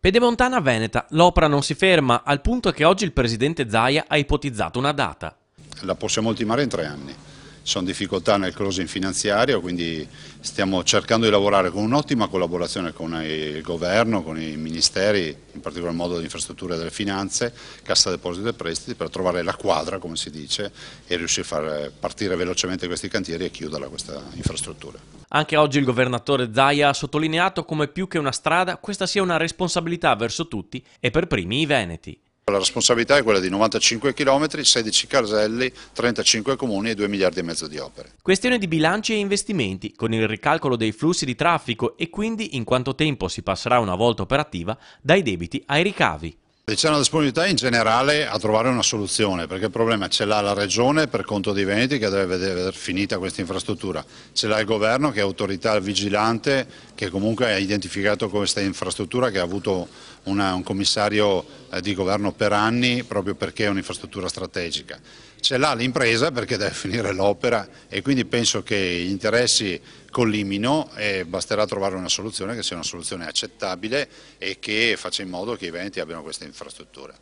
Pedemontana Veneta, l'opera non si ferma, al punto che oggi il presidente Zaia ha ipotizzato una data. La possiamo ultimare in tre anni sono difficoltà nel closing finanziario, quindi stiamo cercando di lavorare con un'ottima collaborazione con il governo, con i ministeri, in particolar modo delle infrastrutture e delle finanze, Cassa Depositi e Prestiti, per trovare la quadra, come si dice, e riuscire a far partire velocemente questi cantieri e chiuderla questa infrastruttura. Anche oggi il governatore Zaia ha sottolineato come più che una strada questa sia una responsabilità verso tutti e per primi i Veneti. La responsabilità è quella di 95 km, 16 caselli, 35 comuni e 2 miliardi e mezzo di opere. Questione di bilanci e investimenti, con il ricalcolo dei flussi di traffico e quindi in quanto tempo si passerà una volta operativa dai debiti ai ricavi. C'è diciamo una disponibilità in generale a trovare una soluzione, perché il problema ce l'ha la Regione per conto dei Veneti che deve vedere finita questa infrastruttura, ce l'ha il Governo che è autorità vigilante che comunque è identificato questa infrastruttura che ha avuto una, un commissario eh, di governo per anni proprio perché è un'infrastruttura strategica. Ce l'ha l'impresa perché deve finire l'opera e quindi penso che gli interessi collimino e basterà trovare una soluzione che sia una soluzione accettabile e che faccia in modo che i venti abbiano questa infrastruttura.